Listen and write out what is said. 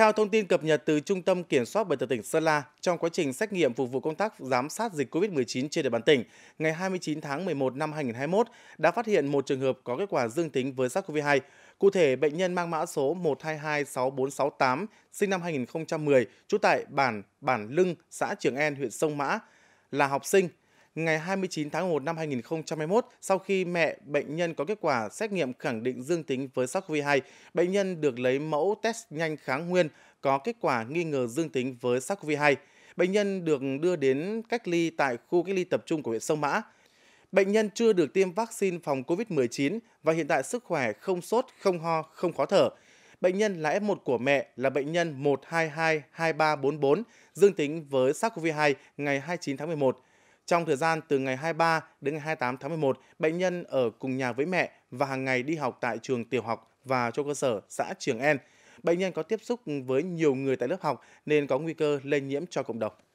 Theo thông tin cập nhật từ Trung tâm Kiểm soát Bệnh tật tỉnh Sơn La, trong quá trình xét nghiệm phục vụ công tác giám sát dịch COVID-19 trên địa bàn tỉnh, ngày 29 tháng 11 năm 2021 đã phát hiện một trường hợp có kết quả dương tính với SARS-CoV-2. Cụ thể, bệnh nhân mang mã số 1226468, sinh năm 2010, trú tại bản Bản Lưng, xã Trường En, huyện Sông Mã, là học sinh ngày 29 tháng 1 năm 2021 sau khi mẹ bệnh nhân có kết quả xét nghiệm khẳng định dương tính với SARS-CoV-2. Bệnh nhân được lấy mẫu test nhanh kháng nguyên có kết quả nghi ngờ dương tính với SARS-CoV-2. Bệnh nhân được đưa đến cách ly tại khu cách ly tập trung của huyện Sông Mã. Bệnh nhân chưa được tiêm vaccine phòng COVID-19 và hiện tại sức khỏe không sốt, không ho, không khó thở. Bệnh nhân là F1 của mẹ là bệnh nhân 1222344 dương tính với SARS-CoV-2 ngày 29 tháng 11. Trong thời gian từ ngày 23 đến ngày 28 tháng 11, bệnh nhân ở cùng nhà với mẹ và hàng ngày đi học tại trường tiểu học và cho cơ sở xã Trường En. Bệnh nhân có tiếp xúc với nhiều người tại lớp học nên có nguy cơ lây nhiễm cho cộng đồng.